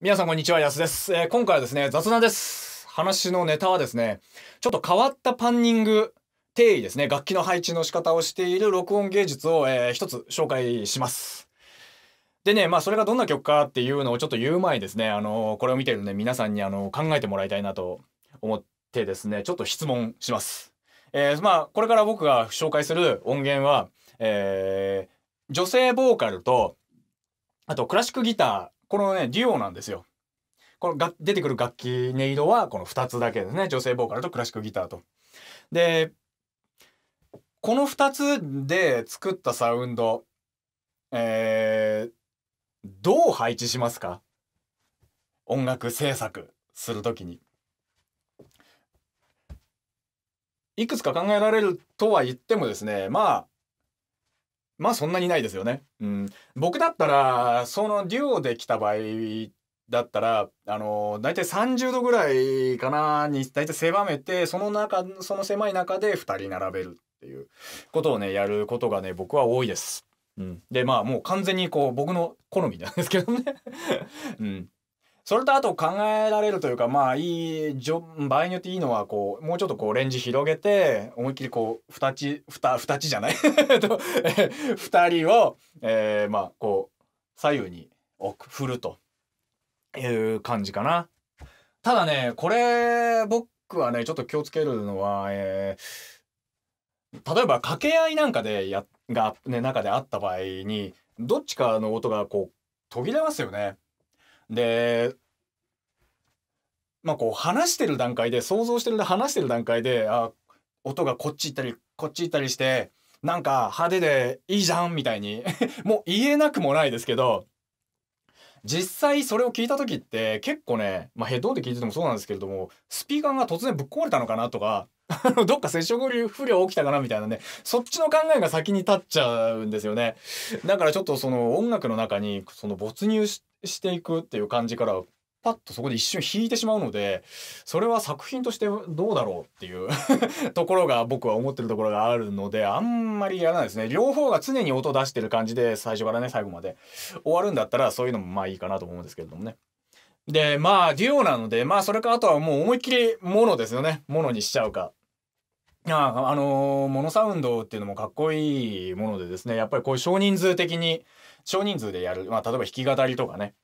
皆さんこんにちは、安です。えー、今回はですね、雑談です。話のネタはですね、ちょっと変わったパンニング定位ですね、楽器の配置の仕方をしている録音芸術を、えー、一つ紹介します。でね、まあそれがどんな曲かっていうのをちょっと言う前にですね、あのー、これを見てるね、皆さんにあの考えてもらいたいなと思ってですね、ちょっと質問します。えー、まあこれから僕が紹介する音源は、えー、女性ボーカルと、あとクラシックギター、このね、デュオなんですよ。このが出てくる楽器音色はこの2つだけですね。女性ボーカルとクラシックギターと。で、この2つで作ったサウンド、えー、どう配置しますか音楽制作する時に。いくつか考えられるとは言ってもですね、まあ、まあそんなにないですよね。うん、僕だったらそのデュオで来た場合だったらあの大体30度ぐらいかなに大体狭めてその中その狭い中で2人並べるっていうことをねやることがね僕は多いです。うん、でまあもう完全にこう僕の好みなんですけどね。うんそれとあと考えられるというかまあいい場合によっていいのはこうもうちょっとこうレンジ広げて思いっきりこう2ち2ちじゃない2 人を、えー、まあこう左右に置く振るという感じかな。ただねこれ僕はねちょっと気をつけるのは、えー、例えば掛け合いなんかでやが、ね、中であった場合にどっちかの音がこう途切れますよね。でまあこう話してる段階で想像してる話してる段階であ音がこっち行ったりこっち行ったりしてなんか派手でいいじゃんみたいに もう言えなくもないですけど実際それを聞いた時って結構ね、まあ、ヘッドホンで聞いててもそうなんですけれどもスピーカーが突然ぶっ壊れたのかなとかどっか接触不良起きたかなみたいなねそっちの考えが先に立っちゃうんですよねだからちょっとその音楽の中にその没入ししていくっていう感じからパッとそこで一瞬引いてしまうのでそれは作品としてどうだろうっていう ところが僕は思ってるところがあるのであんまりやらないですね両方が常に音出してる感じで最初からね最後まで終わるんだったらそういうのもまあいいかなと思うんですけれどもね。でまあデュオなのでまあそれかあとはもう思いっきりモノですよねモノにしちゃうかああのー、モノサウンドっていうのもかっこいいものでですねやっぱりこういう少人数的に少人数でやる、まあ、例えば弾き語りとかね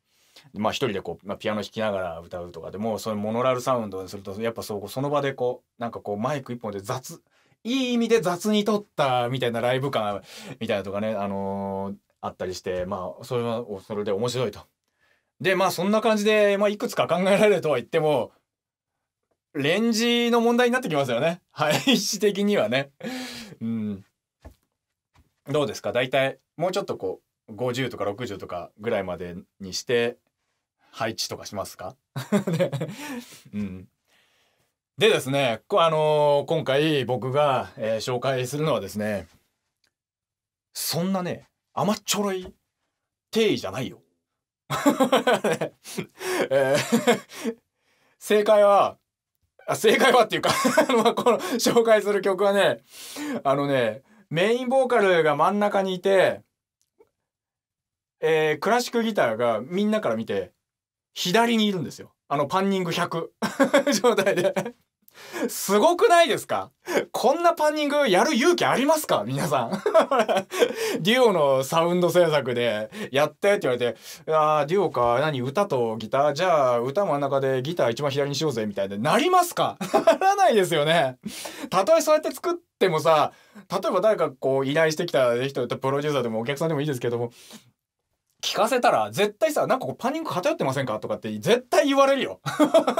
まあ一人でこう、まあ、ピアノ弾きながら歌うとかでもそういうモノラルサウンドにするとやっぱそうその場でこうなんかこうマイク一本で雑いい意味で雑に撮ったみたいなライブ感みたいなとかね、あのー、あったりしてまあそれはそれで面白いと。でまあそんな感じで、まあ、いくつか考えられるとは言ってもレンジの問題になってきますよね配置 的にはね。うん、どうですか大体もうちょっとこう50とか60とかぐらいまでにして配置とかしますか うん、でですね、あのー、今回僕が、えー、紹介するのはですねそんなね甘っちょろい定義じゃないよ。えー、正解はあ正解はっていうか この紹介する曲はねあのねメインボーカルが真ん中にいてえー、クラシックギターがみんなから見て左にいるんですよ。あのパンニング100 状態ですごくないですかこんなパンニングやる勇気ありますか皆さん デュオのサウンド制作でやってって言われて、ああ、デュオか、何、歌とギターじゃあ、歌真ん中でギター一番左にしようぜ、みたいな。なりますかならないですよね。たとえそうやって作ってもさ、例えば誰かこう依頼してきた人、プロデューサーでもお客さんでもいいですけども、聞かせたら絶対さなんかこうパニック偏ってませんかとかって絶対言われるよ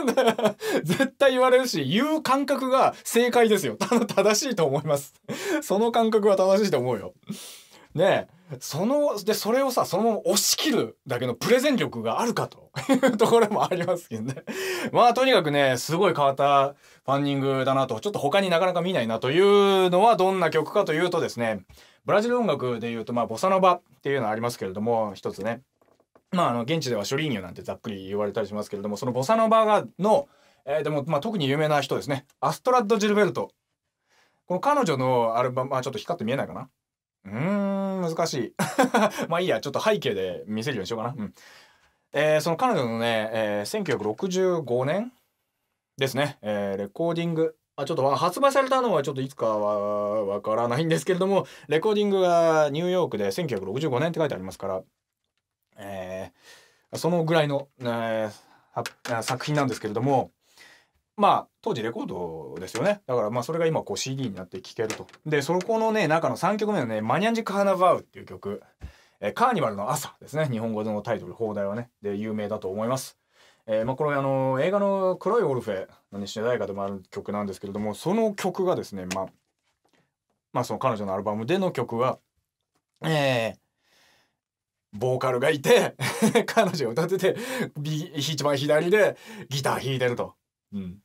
絶対言われるし言う感覚が正解ですよただ正しいと思いますその感覚は正しいと思うよねえそのでそれをさそのまま押し切るだけのプレゼン力があるかという ところもありますけどねまあとにかくねすごい変わったファンディングだなとちょっと他になかなか見ないなというのはどんな曲かというとですねブラジル音楽でいうと、まあ、ボサノバっていうのはありますけれども一つね、まあ、あの現地ではショリーニョなんてざっくり言われたりしますけれどもそのボサノバがの、えー、でも、まあ、特に有名な人ですねアストラッド・ジルベルトこの彼女のアルバム、はちょっと光って見えないかなうーん難しい まあいいやちょっと背景で見せるようにしようかな、うんえー、その彼女のね、えー、1965年ですね、えー、レコーディングあちょっと発売されたのはちょっといつかはわからないんですけれども レコーディングがニューヨークで1965年って書いてありますから、えー、そのぐらいの、えー、作品なんですけれどもまあ当時レコードですよねだからまあそれが今こう CD になって聴けるとでそこのね中の3曲目のね「マニャンジカーナバウ」っていう曲、カーニバルの朝ですね日本語のタイトル放題はねで有名だと思いますえーまあ、これあの映画の「黒いオルフェ」の主題歌でもある曲なんですけれどもその曲がですね、まあ、まあその彼女のアルバムでの曲はえー、ボーカルがいて 彼女が歌ってて一番左でギター弾いてると。うん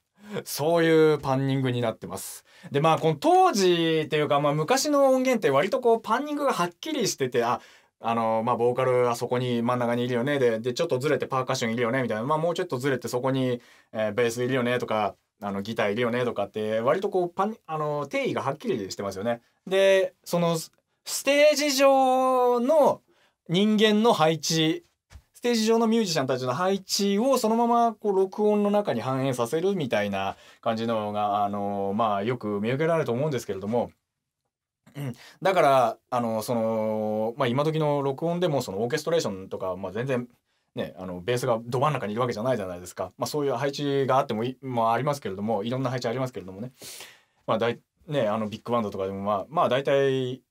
そういうパンニングになってます。でまあこの当時っていうか、まあ、昔の音源って割とこうパンニングがはっきりしててああの、まあ、ボーカルあそこに真ん中にいるよね。で、で、ちょっとずれてパーカッションいるよね。みたいな。まあ、もうちょっとずれてそこに、えー、ベースいるよね。とか、あの、ギターいるよね。とかって、割とこう、パン、あの、定位がはっきりしてますよね。で、その、ステージ上の人間の配置、ステージ上のミュージシャンたちの配置をそのままこう録音の中に反映させるみたいな感じのが、あの、まあ、よく見受けられると思うんですけれども、うん、だからあのその、まあ、今時の録音でもそのオーケストレーションとか、まあ、全然、ね、あのベースがど真ん中にいるわけじゃないじゃないですか、まあ、そういう配置があってもい、まあ、ありますけれどもいろんな配置ありますけれどもね,、まあだいねあのビッグバンドとかでも、まあ、まあ大体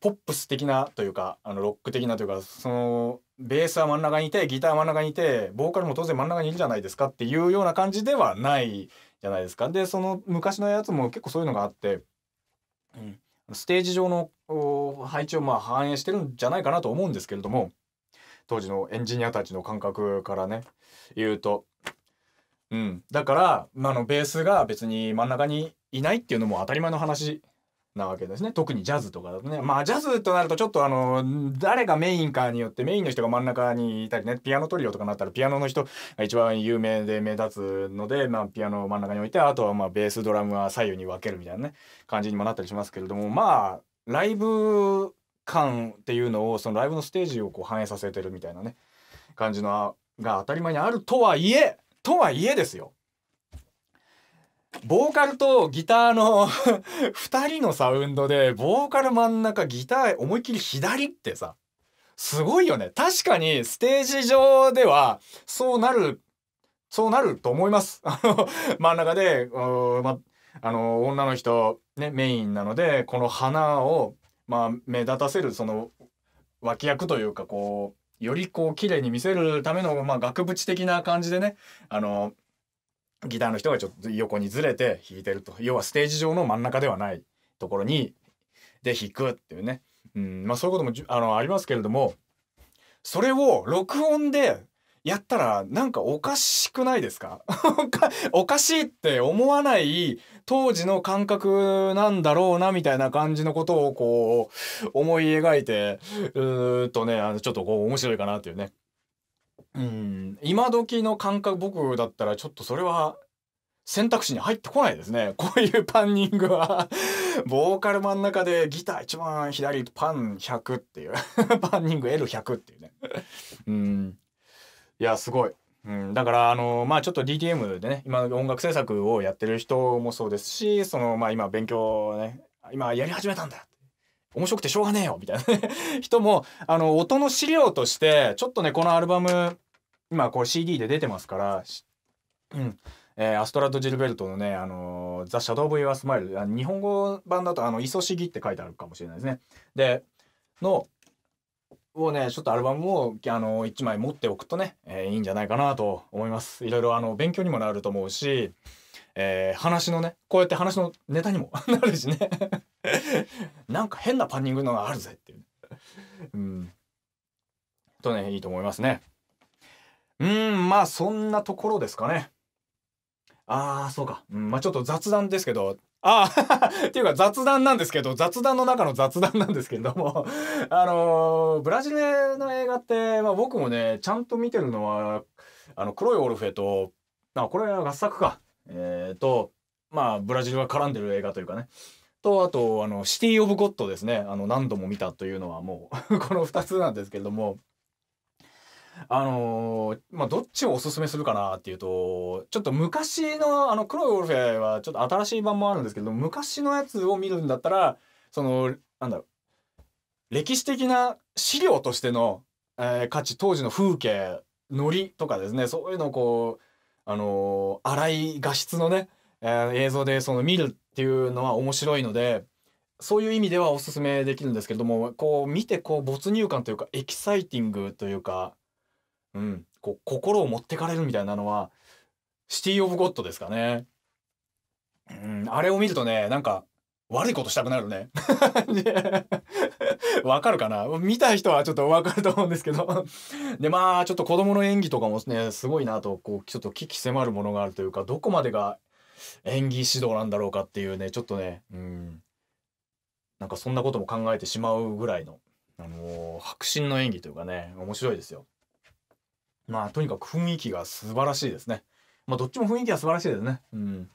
ポップス的なというかあのロック的なというかそのベースは真ん中にいてギターは真ん中にいてボーカルも当然真ん中にいるじゃないですかっていうような感じではないじゃないですか。でその昔のやつも結構そういうのがあって。うんステージ上の配置をまあ反映してるんじゃないかなと思うんですけれども当時のエンジニアたちの感覚からね言うと、うん、だから、まあ、のベースが別に真ん中にいないっていうのも当たり前の話なわけですね特にジャズとかだとねまあジャズとなるとちょっとあの誰がメインかによってメインの人が真ん中にいたりねピアノトリオとかになったらピアノの人が一番有名で目立つので、まあ、ピアノを真ん中に置いてあとはまあベースドラムは左右に分けるみたいなね感じにもなったりしますけれどもまあライブ感っていうのをそのライブのステージをこう反映させてるみたいなね感じのが当たり前にあるとはいえとはいえですよボーカルとギターの2 人のサウンドでボーカル真ん中ギター思いっきり左ってさすごいよね確かにステージ上ではそうなるそうなると思います。真ん中で、まあの女の人、ね、メインなのでこの花を、まあ、目立たせるその脇役というかこうよりこう綺麗に見せるための、まあ、額縁的な感じでねあのギターの人がちょっと横にずれて弾いてると要はステージ上の真ん中ではないところにで弾くっていうね、うんまあ、そういうこともあのありますけれどもそれを録音でやったらなんかおかしくないですか おかしいって思わない当時の感覚なんだろうなみたいな感じのことをこう思い描いてうーっとねあのちょっとこう面白いかなっていうねうん今時の感覚僕だったらちょっとそれは選択肢に入ってこないですね。こういうパンニングは ボーカル真ん中でギター一番左、パン100っていう パンニング L100 っていうねうん。いや、すごい。うん、だから、あの、まあちょっと DTM でね、今音楽制作をやってる人もそうですし、その、まあ今勉強ね、今やり始めたんだ。面白くてしょうがねえよみたいな人も、あの、音の資料として、ちょっとね、このアルバム、今こう CD で出てますから、うん。えー、アストラド・ジルベルトのね、あのー、ザ・シャドウ・ブ・ユワスマイル、日本語版だと、あの、いそしぎって書いてあるかもしれないですね。で、の、をね、ちょっとアルバムを、あのー、1枚持っておくとね、えー、いいんじゃないかなと思います。いろいろ、あの、勉強にもなると思うし、えー、話のね、こうやって話のネタにも なるしねなんか変なパンニングのがあるぜっていう。うん。とね、いいと思いますね。うん、まあそんなところですかね。ああ、そうか。うん、まあちょっと雑談ですけど、ああ っていうか雑談なんですけど、雑談の中の雑談なんですけれども あのー、ブラジルの映画って、まあ僕もね、ちゃんと見てるのは、あの、黒いオルフェと、あ、これは合作か。えっ、ー、と、まあブラジルが絡んでる映画というかね。と、あと、あの、シティ・オブ・ゴッドですね。あの、何度も見たというのはもう この2つなんですけれども、あのー、まあ、どっちをおすすめするかなっていうと、ちょっと昔の、あの、黒いオルフェはちょっと新しい版もあるんですけど、昔のやつを見るんだったら、その、なんだろう、歴史的な資料としての、えー、価値、当時の風景、ノリとかですね、そういうのをこう、あのー、荒い画質のね、えー、映像でその見るっていうのは面白いので、そういう意味ではおすすめできるんですけども、こう見てこう没入感というか、エキサイティングというか、うん、こう心を持ってかれるみたいなのはシティ・オブ・ゴッドですかね。うん、あれを見るとねなんか悪いことしたくなるね。わかるかな見た人はちょっとわかると思うんですけどで、まあ、ちょっと子供の演技とかもね、すごいなと、こう、ちょっと危機迫るものがあるというか、どこまでが演技指導なんだろうかっていうね、ちょっとね、うん。なんかそんなことも考えてしまうぐらいの、あのー、迫真の演技というかね、面白いですよ。まあとにかく雰囲気が素晴らしいですね。まあどっちも雰囲気は素晴らしいですね。うん。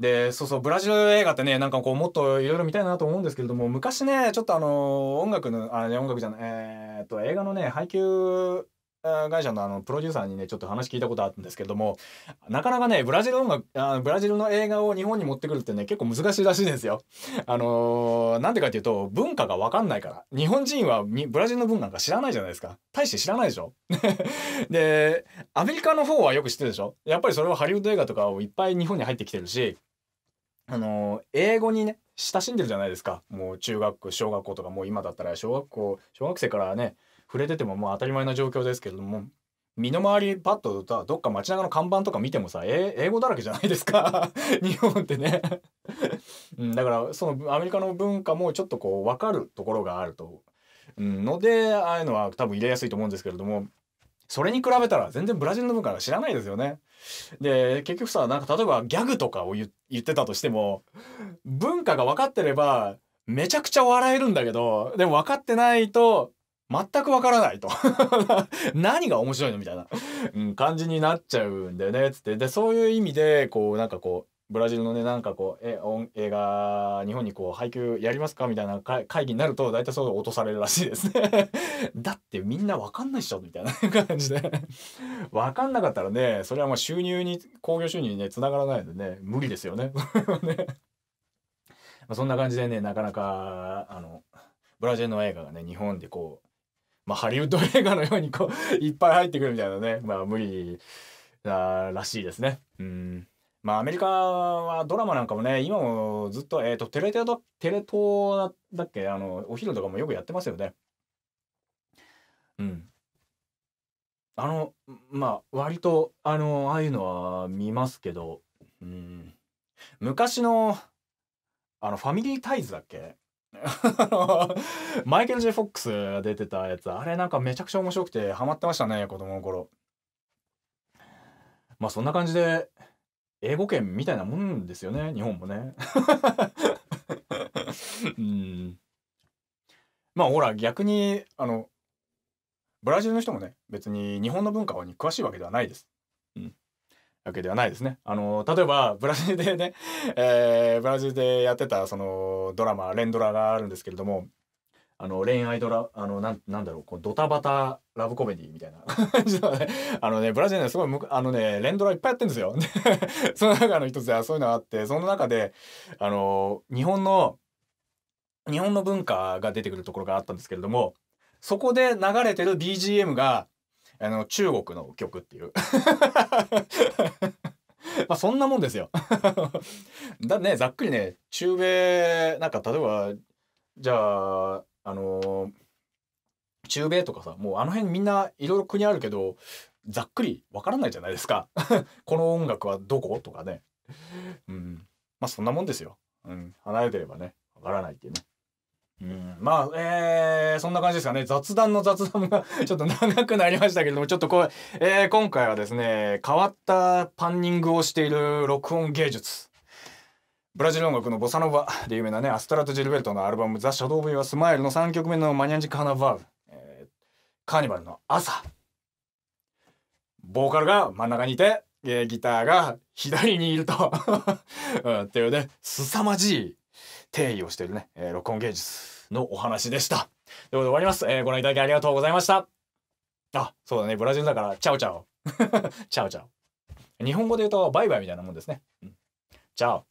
で、そうそう、ブラジル映画ってね、なんかこう、もっといろいろ見たいなと思うんですけれども、昔ね、ちょっとあの、音楽の、あ、音楽じゃない、えー、っと、映画のね、配給会社のあのプロデューサーにねちょっと話聞いたことあるんですけどもなかなかねブラジル音楽あブラジルの映画を日本に持ってくるってね結構難しいらしいですよ。あのー、なんでかっていうと文化が分かんないから日本人はブラジルの文化なんか知らないじゃないですか大して知らないでしょ。でアメリカの方はよく知ってるでしょやっぱりそれはハリウッド映画とかをいっぱい日本に入ってきてるしあのー、英語にね親しんでるじゃないですかもう中学校小学校とかもう今だったら小学校小学生からね触れててももう当たり前の状況ですけれども身の回りパッとどっか街中の看板とか見てもさ、え英語だらけじゃないですか 日本ってね うん、だからそのアメリカの文化もちょっとこう分かるところがあると、うん、のでああいうのは多分入れやすいと思うんですけれどもそれに比べたら全然ブラジルの文化は知らないですよね。で結局さなんか例えばギャグとかを言ってたとしても文化が分かってればめちゃくちゃ笑えるんだけどでも分かってないと全くわからないと 何が面白いのみたいな、うん、感じになっちゃうんだよねっつってでそういう意味でこうなんかこうブラジルのねなんかこうえ映画日本にこう配給やりますかみたいな会議になると大体そう落とされるらしいですね だってみんな分かんないっしょみたいな 感じで分かんなかったらねそれはもう収入に興行収入にねつながらないのでね無理ですよねね、まあ、そんな感じでねなかなかあのブラジルの映画がね日本でこうまあ、ハリウッド映画のようにこう いっぱい入ってくるみたいなね、まあ、無理らしいですね。うんまあ、アメリカはドラマなんかもね、今もずっと、えっ、ー、と、テレテレ東だっけあの、お昼とかもよくやってますよね。うん。あの、まあ、割と、あの、ああいうのは見ますけど、うん。昔の、あの、ファミリータイズだっけ マイケル・ジェフォックスが出てたやつあれなんかめちゃくちゃ面白くてハマってましたね子供の頃まあそんな感じで英語圏みたいなもんですよね日本もね うんまあほら逆にあのブラジルの人もね別に日本の文化に詳しいわけではないですわけではないですね。あの例えばブラジルでね、えー、ブラジルでやってたそのドラマ連ドラがあるんですけれどもあの恋愛ドラあのなんなんだろうこうドタバタラブコメディみたいな あのねブラジルねすごいあのね連ドラいっぱいやってるんですよ。その中の一つでそういうのがあってその中であの日本の日本の文化が出てくるところがあったんですけれどもそこで流れてる BGM があの中国の曲っていう まあそんなもんですよ だねざっくりね中米なんか例えばじゃああのー、中米とかさもうあの辺みんないろいろ国あるけどざっくりわからないじゃないですか この音楽はどことかねうんまあそんなもんですよ、うん、離れてればねわからないっていうねうん、まあ、えー、そんな感じですかね。雑談の雑談がちょっと長くなりましたけれども、ちょっとこう、えー、今回はですね、変わったパンニングをしている録音芸術。ブラジル音楽のボサノバで有名なね、アストラト・ジルベルトのアルバム、ザ・シャドウ・ブイ・はスマイルの3曲目のマニアンジ・カーナバーブ、えー、カーニバルの朝。ボーカルが真ん中にいて、えー、ギターが左にいると、うん、っていうね、凄まじい定義をしているね、えー、録音芸術のお話でした。ということで終わります。えー、ご覧いただきありがとうございました。あ、そうだね。ブラジルだから、チャオチャオ。チャオチャオ。日本語で言うと、バイバイみたいなもんですね。うん、チャオ。